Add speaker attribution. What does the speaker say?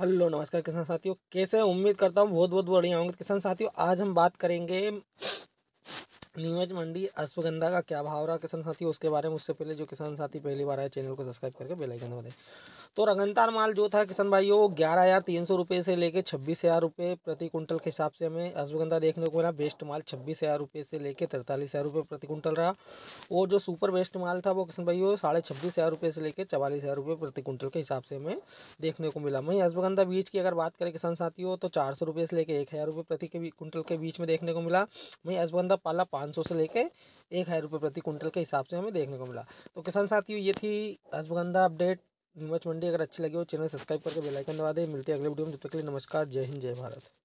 Speaker 1: hello नमस्कार किसान साथियों कैसे उम्मीद करता हूँ बहुत बहुत बढ़िया होंगे किसान साथियों आज हम बात करेंगे नीमच मंडी अश्वगंधा का क्या भाव रहा किसान साथियों उसके बारे में उससे पहले जो किसान साथी पहली बार आए चैनल को सब्सक्राइब करके बेल आइकन दबा दें तो रंगनतार माल जो था किसान भाई वो ग्यारह हज़ार तीन सौ रुपये से लेके छब्बीस हज़ार रुपये प्रति कुंटल के हिसाब से हमें अश्वगंधा देखने को मिला बेस्ट माल छब्बीस हज़ार रुपये से लेके तरतालीस हज़ार रुपये प्रति कुंटल रहा और जो सुपर बेस्ट माल था वो किसान भाई वो साढ़े छब्बीस हज़ार रुपये से लेके चवालीस हज़ार रुपये प्रति कुंटल के हिसाब से हमें देखने को मिला वहीं अश्वगंधा बीज की अगर बात करें किसान साथियों तो चार सौ रुपये से लेकर एक हज़ार रुपये प्रति के कुंटल के बीच में देखने को मिला वहीं अश्वगंधा पाला पाँच सौ से लेकर एक हज़ार रुपये प्रति कुंटल के हिसाब से हमें देखने को मिला तो किसान साथियों ये थी अश्वगंधा अपडेट नीमच मंडी अगर अच्छी लगी हो चैनल सब्सक्राइब करके बेल आइकन दबा दें मिलते हैं अगले वीडियो में तब तक के लिए नमस्कार जय हिंद जय भारत